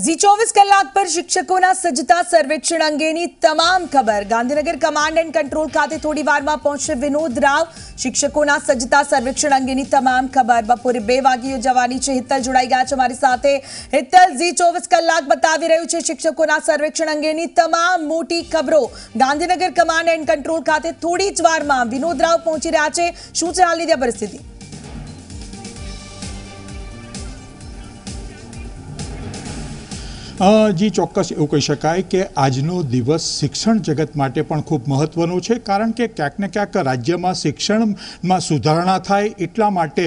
ઝી ચોવીસ કલાક પર શિક્ષકોના સજ્જતા સર્વેક્ષણ અંગેની તમામ ખબર ગાંધીનગર કમાન્ડ એન્ડ કંટ્રોલ ખાતે થોડી વારમાં પહોંચશે વિનોદ રાવ શિક્ષકોના સજ્જતા સર્વેક્ષણ અંગેની તમામ ખબર બપોરે બે વાગે જવાની છે હિતલ જોડાઈ ગયા છે મારી સાથે હિતલ ઝી ચોવીસ કલાક બતાવી રહ્યું છે શિક્ષકોના સર્વેક્ષણ અંગેની તમામ મોટી ખબરો ગાંધીનગર કમાન્ડ એન્ડ કંટ્રોલ ખાતે થોડી જ વારમાં વિનોદ રાવ પહોંચી રહ્યા છે શું ચાલી રહ્યા પરિસ્થિતિ જી ચોક્કસ એવું કહી શકાય કે આજનો દિવસ શિક્ષણ જગત માટે પણ ખૂબ મહત્ત્વનો છે કારણ કે ક્યાંક ને ક્યાંક રાજ્યમાં શિક્ષણમાં સુધારણા થાય એટલા માટે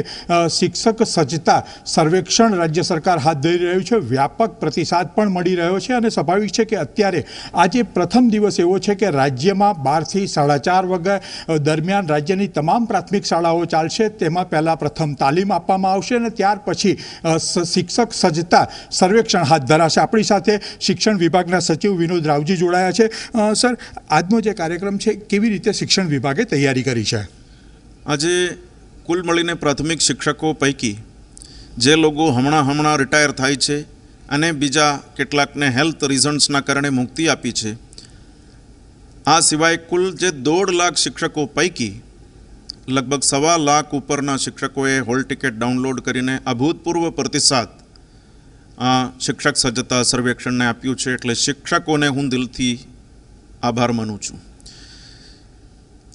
શિક્ષક સજ્જતા સર્વેક્ષણ રાજ્ય સરકાર હાથ ધરી રહ્યું છે વ્યાપક પ્રતિસાદ પણ મળી રહ્યો છે અને સ્વાભાવિક છે કે અત્યારે આજે પ્રથમ દિવસ એવો છે કે રાજ્યમાં બારથી સાડા ચાર વગર દરમિયાન રાજ્યની તમામ પ્રાથમિક શાળાઓ ચાલશે તેમાં પહેલાં પ્રથમ તાલીમ આપવામાં આવશે અને ત્યાર પછી શિક્ષક સજ્જતા સર્વેક્ષણ હાથ ધરાશે આપણી આપણી સાથે શિક્ષણ વિભાગના સચિવ વિનોદ રાવજી જોડાયા છે સર આજનો જે કાર્યક્રમ છે કેવી રીતે શિક્ષણ વિભાગે તૈયારી કરી છે આજે કુલ મળીને પ્રાથમિક શિક્ષકો પૈકી જે લોકો હમણાં હમણાં રિટાયર થાય છે અને બીજા કેટલાકને હેલ્થ રિઝન્સના કારણે મુક્તિ આપી છે આ સિવાય કુલ જે દોઢ લાખ શિક્ષકો પૈકી લગભગ સવા લાખ ઉપરના શિક્ષકોએ હોલ ટિકિટ ડાઉનલોડ કરીને અભૂતપૂર્વ પ્રતિસાદ આ શિક્ષક સજ્જતા સર્વેક્ષણને આપ્યું છે એટલે શિક્ષકોને હું દિલથી આભાર માનું છું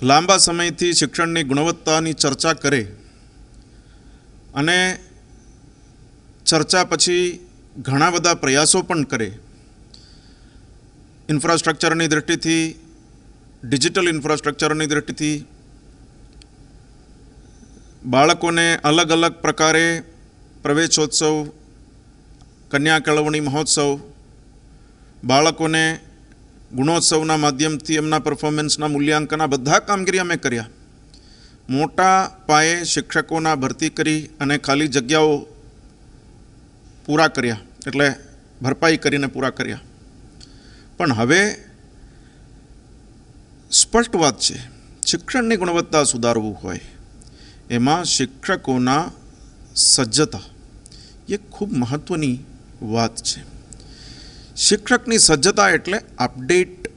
લાંબા સમયથી શિક્ષણની ગુણવત્તાની ચર્ચા કરે અને ચર્ચા પછી ઘણા બધા પ્રયાસો પણ કરે ઇન્ફ્રાસ્ટ્રક્ચરની દૃષ્ટિથી ડિજિટલ ઇન્ફ્રાસ્ટ્રક્ચરની દૃષ્ટિથી બાળકોને અલગ અલગ પ્રકારે પ્રવેશોત્સવ કન્યા કેળવણી મહોત્સવ બાળકોને ગુણોત્સવના માધ્યમથી એમના પરફોર્મન્સના મૂલ્યાંકન આ બધા કામગીરી અમે કર્યા મોટા પાયે શિક્ષકોના ભરતી કરી અને ખાલી જગ્યાઓ પૂરા કર્યા એટલે ભરપાઈ કરીને પૂરા કર્યા પણ હવે સ્પષ્ટ વાત છે શિક્ષણની ગુણવત્તા સુધારવું હોય એમાં શિક્ષકોના સજ્જતા એ ખૂબ મહત્ત્વની વાત છે શિક્ષકની સજ્જતા એટલે અપડેટ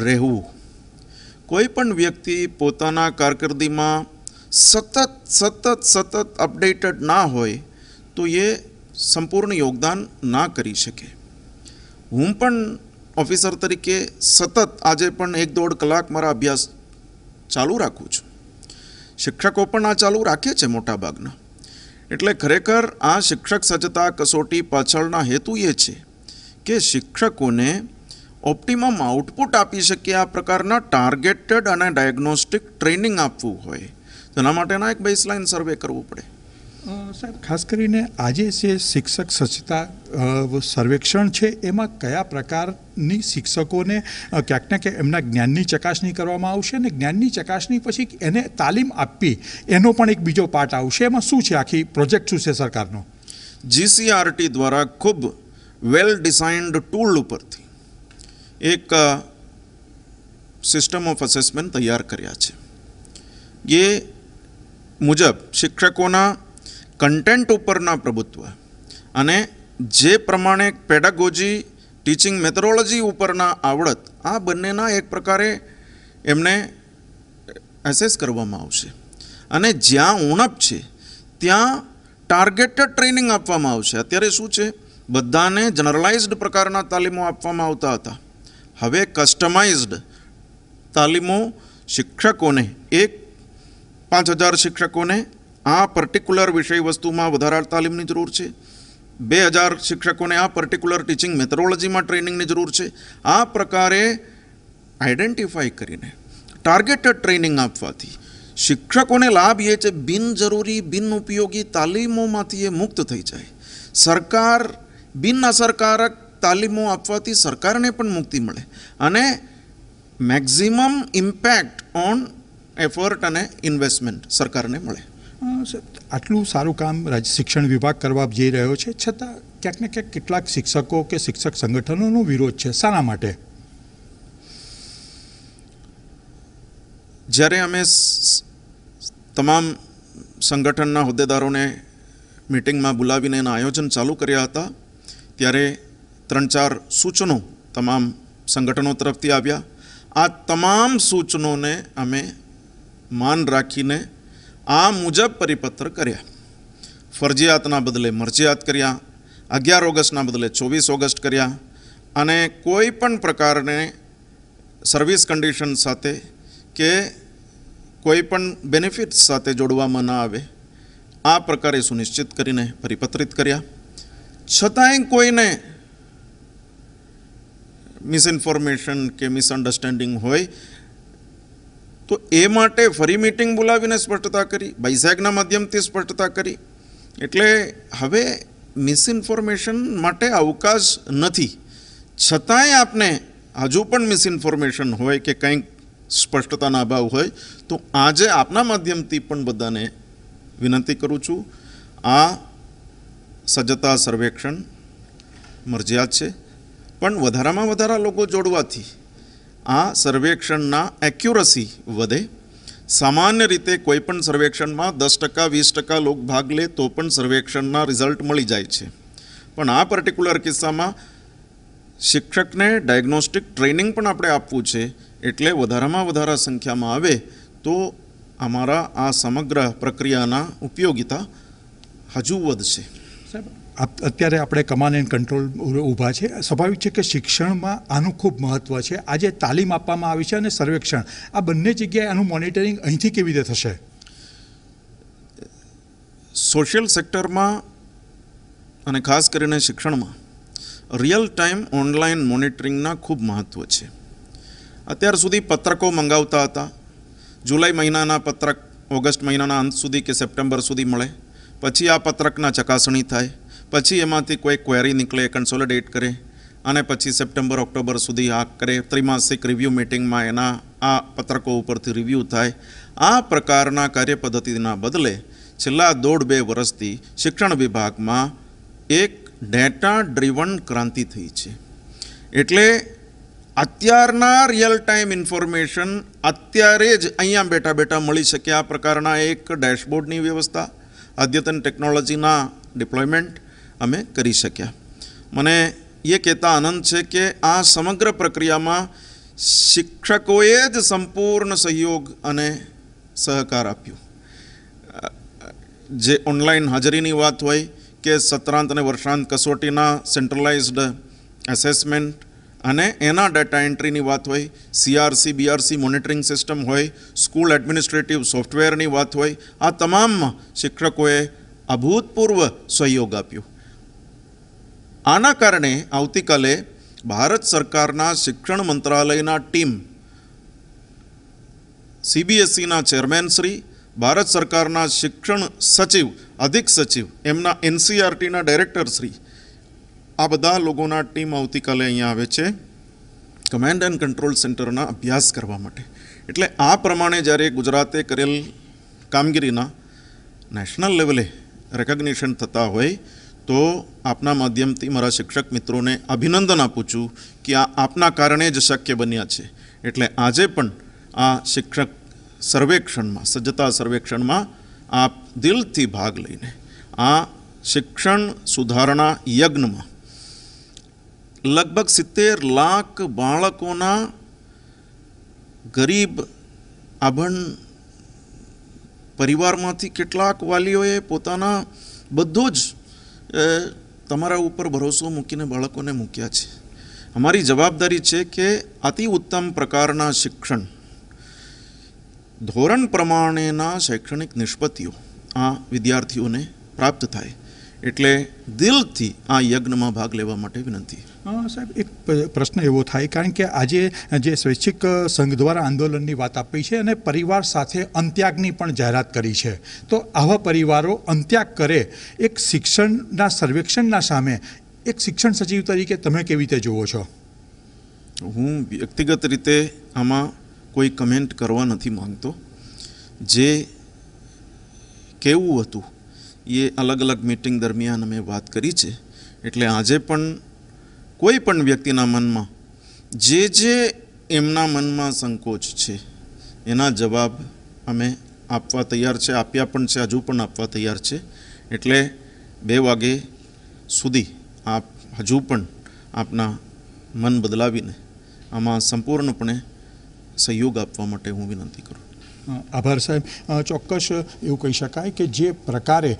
રહેવું કોઈ પણ વ્યક્તિ પોતાના કારકિર્દીમાં સતત સતત સતત અપડેટેડ ના હોય તો એ સંપૂર્ણ યોગદાન ના કરી શકે હું પણ ઓફિસર તરીકે સતત આજે પણ એક દોઢ કલાક મારા અભ્યાસ ચાલુ રાખું છું શિક્ષકો પણ આ ચાલુ રાખે છે મોટાભાગના એટલે ખરેખર આ શિક્ષક સજ્જતા કસોટી પાછળના હેતુ એ છે કે શિક્ષકોને ઓપ્ટિમમ આઉટપુટ આપી શકીએ આ પ્રકારના ટાર્ગેટેડ અને ડાયગ્નોસ્ટિક ટ્રેનિંગ આપવું હોય તેના માટેના એક બેઝલાઇન સર્વે કરવું પડે સાહેબ ખાસ કરીને આજે જે શિક્ષક સ્વચ્છતા સર્વેક્ષણ છે એમાં કયા પ્રકારની શિક્ષકોને ક્યાંક ને ક્યાંક એમના જ્ઞાનની ચકાસણી કરવામાં આવશે અને જ્ઞાનની ચકાસણી પછી એને તાલીમ આપવી એનો પણ એક બીજો પાર્ટ આવશે એમાં શું છે આખી પ્રોજેક્ટ શું છે સરકારનો જીસીઆરટી દ્વારા ખૂબ વેલ ડિઝાઇન્ડ ટૂલ ઉપરથી એક સિસ્ટમ ઓફ અસેસમેન્ટ તૈયાર કર્યા છે એ મુજબ શિક્ષકોના કન્ટેન્ટ ઉપરના પ્રભુત્વ અને જે પ્રમાણે પેડાગોજી ટીચિંગ મેથોડોલોજી ઉપરના આવડત આ બંનેના એક પ્રકારે એમને એસેસ કરવામાં આવશે અને જ્યાં ઉણપ છે ત્યાં ટાર્ગેટેડ ટ્રેનિંગ આપવામાં આવશે અત્યારે શું છે બધાને જનરલાઇઝ્ડ પ્રકારના તાલીમો આપવામાં આવતા હતા હવે કસ્ટમાઇઝ્ડ તાલીમો શિક્ષકોને એક પાંચ હજાર શિક્ષકોને આ પર્ટિક્યુલર વિષય વસ્તુમાં વધારા તાલીમની જરૂર છે બે હજાર શિક્ષકોને આ પર્ટિક્યુલર ટીચિંગ મેથોડોલોજીમાં ટ્રેનિંગની જરૂર છે આ પ્રકારે આઈડેન્ટિફાઈ કરીને ટાર્ગેટેડ ટ્રેનિંગ આપવાથી શિક્ષકોને લાભ એ છે બિનજરૂરી બિનઉપયોગી તાલીમોમાંથી એ મુક્ત થઈ જાય સરકાર બિન અસરકારક તાલીમો આપવાથી સરકારને પણ મુક્તિ મળે અને મેક્ઝિમમ ઇમ્પેક્ટ ઓન એફર્ટ અને ઇન્વેસ્ટમેન્ટ સરકારને મળે આટલું સારું કામ શિક્ષણ વિભાગ કરવા જઈ રહ્યો છે છતાં ક્યાંક ને ક્યાંક કેટલાક શિક્ષકો કે શિક્ષક સંગઠનોનો વિરોધ છે શાના માટે જ્યારે અમે તમામ સંગઠનના હોદ્દેદારોને મિટિંગમાં બોલાવીને એના આયોજન ચાલુ કર્યા હતા ત્યારે ત્રણ ચાર સૂચનો તમામ સંગઠનો તરફથી આવ્યા આ તમામ સૂચનોને અમે માન રાખીને આ મુજબ પરિપત્ર કર્યા ફરજિયાતના બદલે મરજિયાત કર્યા અગિયાર ઓગસ્ટના બદલે ચોવીસ ઓગસ્ટ કર્યા અને કોઈ પણ પ્રકારને સર્વિસ કન્ડિશન સાથે કે કોઈ પણ બેનિફિટ્સ સાથે જોડવામાં ન આવે આ પ્રકારે સુનિશ્ચિત કરીને પરિપત્રિત કર્યા છતાંય કોઈને મિસઇન્ફોર્મેશન કે મિસઅન્ડરસ્ટેન્ડિંગ હોય તો એ માટે ફરી મિટિંગ બોલાવીને સ્પષ્ટતા કરી બૈસાગના માધ્યમથી સ્પષ્ટતા કરી એટલે હવે મિસઇન્ફોર્મેશન માટે અવકાશ નથી છતાંય આપને હજુ પણ મિસઇન્ફોર્મેશન હોય કે કંઈક સ્પષ્ટતાના અભાવ હોય તો આજે આપના માધ્યમથી પણ બધાને વિનંતી કરું છું આ સજ્જતા સર્વેક્ષણ મરજિયાત છે પણ વધારામાં વધારા લોકો જોડવાથી આ સર્વેક્ષણના એક્યુરસી વધે સામાન્ય રીતે કોઈપણ સર્વેક્ષણમાં દસ ટકા વીસ ટકા લોક ભાગ લે તો પણ સર્વેક્ષણના રિઝલ્ટ મળી જાય છે પણ આ પર્ટિક્યુલર કિસ્સામાં શિક્ષકને ડાયગ્નોસ્ટિક ટ્રેનિંગ પણ આપણે આપવું છે એટલે વધારામાં વધારા સંખ્યામાં આવે તો અમારા આ સમગ્ર પ્રક્રિયાના ઉપયોગિતા હજુ વધશે સાહેબ અત્યારે આપણે કમાન્ડ એન્ડ કંટ્રોલ ઊભા છે સ્વાભાવિક છે કે શિક્ષણમાં આનું ખૂબ મહત્ત્વ છે આજે તાલીમ આપવામાં આવી છે અને સર્વેક્ષણ આ બંને જગ્યાએ આનું મોનિટરિંગ અહીંથી કેવી રીતે થશે સોશિયલ સેક્ટરમાં અને ખાસ કરીને શિક્ષણમાં રિયલ ટાઈમ ઓનલાઈન મોનિટરિંગના ખૂબ મહત્ત્વ છે અત્યાર સુધી પત્રકો મંગાવતા હતા જુલાઈ મહિનાના પત્રક ઓગસ્ટ મહિનાના અંત સુધી કે સપ્ટેમ્બર સુધી મળે પછી આ પત્રકના ચકાસણી થાય પછી એમાંથી કોઈ ક્વેરી નીકળે કન્સોલિડેટ કરે અને પછી સપ્ટેમ્બર ઓક્ટોબર સુધી આ કરે ત્રિમાસિક રિવ્યૂ મિટિંગમાં એના આ પત્રકો ઉપરથી રિવ્યૂ થાય આ પ્રકારના કાર્યપદ્ધતિના બદલે છેલ્લા દોઢ બે વર્ષથી શિક્ષણ વિભાગમાં એક ડેટા ડ્રીવન ક્રાંતિ થઈ છે એટલે અત્યારના રિયલ ટાઈમ ઇન્ફોર્મેશન અત્યારે જ અહીંયા બેઠા બેઠા મળી શકે આ પ્રકારના એક ડેશબોર્ડની વ્યવસ્થા અદ્યતન ટેકનોલોજીના ડિપ્લોયમેન્ટ અમે કરી શક્યા મને એ કહેતા આનંદ છે કે આ સમગ્ર પ્રક્રિયામાં શિક્ષકોએ જ સંપૂર્ણ સહયોગ અને સહકાર આપ્યો જે ઓનલાઈન હાજરીની વાત હોય કે સત્રાંત અને વર્ષાંત કસોટીના સેન્ટ્રલાઇઝડ એસેસમેન્ટ અને એના ડેટા એન્ટ્રીની વાત હોય સીઆરસી બીઆરસી મોનિટરિંગ સિસ્ટમ હોય સ્કૂલ એડમિનિસ્ટ્રેટિવ સોફ્ટવેરની વાત હોય આ તમામ શિક્ષકોએ અભૂતપૂર્વ સહયોગ આપ્યો આના કારણે આવતીકાલે ભારત સરકારના શિક્ષણ મંત્રાલયના ટીમ સીબીએસઈના ચેરમેન શ્રી ભારત સરકારના શિક્ષણ સચિવ અધિક સચિવ એમના એનસીઆરટીના શ્રી આ બધા લોકોના ટીમ આવતીકાલે અહીંયા આવે છે કમાન્ડ એન્ડ કંટ્રોલ સેન્ટરના અભ્યાસ કરવા માટે એટલે આ પ્રમાણે જ્યારે ગુજરાતે કરેલ કામગીરીના નેશનલ લેવલે રેકોગ્નિશન થતા હોય તો આપના માધ્યમથી મારા શિક્ષક મિત્રોને અભિનંદન આપું છું કે આ આપના કારણે જ શક્ય બન્યા છે એટલે આજે પણ આ શિક્ષક સર્વેક્ષણમાં સજ્જતા સર્વેક્ષણમાં આપ દિલથી ભાગ લઈને આ શિક્ષણ સુધારણા યજ્ઞમાં લગભગ સિત્તેર લાખ બાળકોના ગરીબ આભણ પરિવારમાંથી કેટલાક વાલીઓએ પોતાના બધો જ એ તમારા ઉપર ભરોસો મૂકીને બાળકોને મૂક્યા છે અમારી જવાબદારી છે કે અતિ ઉત્તમ પ્રકારના શિક્ષણ ધોરણ પ્રમાણેના શૈક્ષણિક નિષ્પત્તિઓ આ વિદ્યાર્થીઓને પ્રાપ્ત થાય એટલે દિલથી આ યજ્ઞમાં ભાગ લેવા માટે વિનંતી સાહેબ એક પ્રશ્ન એવો થાય કારણ કે આજે જે સ્વૈચ્છિક સંઘ દ્વારા આંદોલનની વાત આપી છે અને પરિવાર સાથે અંત્યાગની પણ જાહેરાત કરી છે તો આવા પરિવારો અંત્યાગ કરે એક શિક્ષણના સર્વેક્ષણના સામે એક શિક્ષણ સચિવ તરીકે તમે કેવી રીતે જુઓ છો હું વ્યક્તિગત રીતે આમાં કોઈ કમેન્ટ કરવા નથી માંગતો જે કેવું હતું એ અલગ અલગ મિટિંગ દરમિયાન અમે વાત કરી છે એટલે આજે પણ કોઈ પણ વ્યક્તિના મનમાં જે જે એમના મનમાં સંકોચ છે એના જવાબ અમે આપવા તૈયાર છે આપ્યા પણ છે હજુ પણ આપવા તૈયાર છે એટલે બે વાગે સુધી આપ હજુ પણ આપના મન બદલાવીને આમાં સંપૂર્ણપણે સહયોગ આપવા માટે હું વિનંતી કરું આભાર સાહેબ ચોક્કસ એવું કહી શકાય કે જે પ્રકારે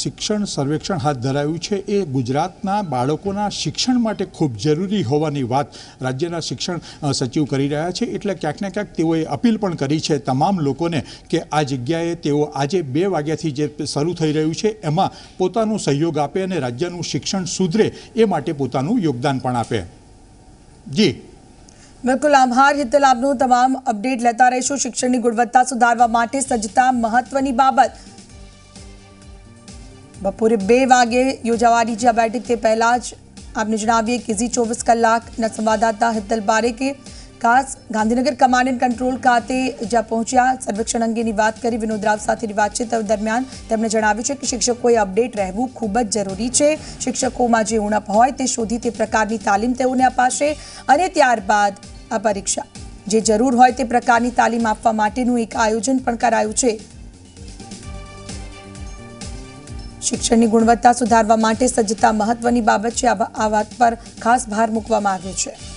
શિક્ષણ સર્વેક્ષણ હાથ ધરાયું છે એ ગુજરાતના બાળકોના શિક્ષણ માટે ખૂબ જરૂરી હોવાની વાત રાજ્યના શિક્ષણ સચિવ કરી રહ્યા છે એટલે ક્યાંક ને ક્યાંક તેઓએ અપીલ પણ કરી છે તમામ લોકોને કે આ જગ્યાએ તેઓ આજે બે વાગ્યાથી જે શરૂ થઈ રહ્યું છે એમાં પોતાનો સહયોગ આપે અને રાજ્યનું શિક્ષણ સુધરે એ માટે પોતાનું યોગદાન પણ આપે જી બિલકુલ આભાર હિતલ આપનું તમામ અપડેટ લેતા રહીશું શિક્ષણની ગુણવત્તા સુધારવા માટે સજ્જતા મહત્વની બાબત બપોરે બે વાગે યોજાવાની છે આ બેઠક તે પહેલા જ આપને જણાવીએ કે ઝી ચોવીસ કલાકના સંવાદદાતા હિતલ બારે કે ખાસ ગાંધીનગર કમાન્ડ એન્ડ કંટ્રોલ ખાતે જ્યાં પહોંચ્યા સર્વેક્ષણ અંગેની વાત કરી વિનોદ રાવ સાથેની વાતચીત દરમિયાન તેમણે જણાવ્યું છે કે શિક્ષકોએ અપડેટ રહેવું ખૂબ જ જરૂરી છે શિક્ષકોમાં જે ઉણપ હોય તે શોધી તે પ્રકારની તાલીમ તેઓને અપાશે અને ત્યારબાદ આ પરીક્ષા જે જરૂર હોય તે પ્રકારની તાલીમ આપવા માટેનું એક આયોજન પણ કરાયું છે શિક્ષણની ગુણવત્તા સુધારવા માટે સજ્જતા મહત્વની બાબત છે આ વાત પર ખાસ ભાર મૂકવામાં આવ્યો છે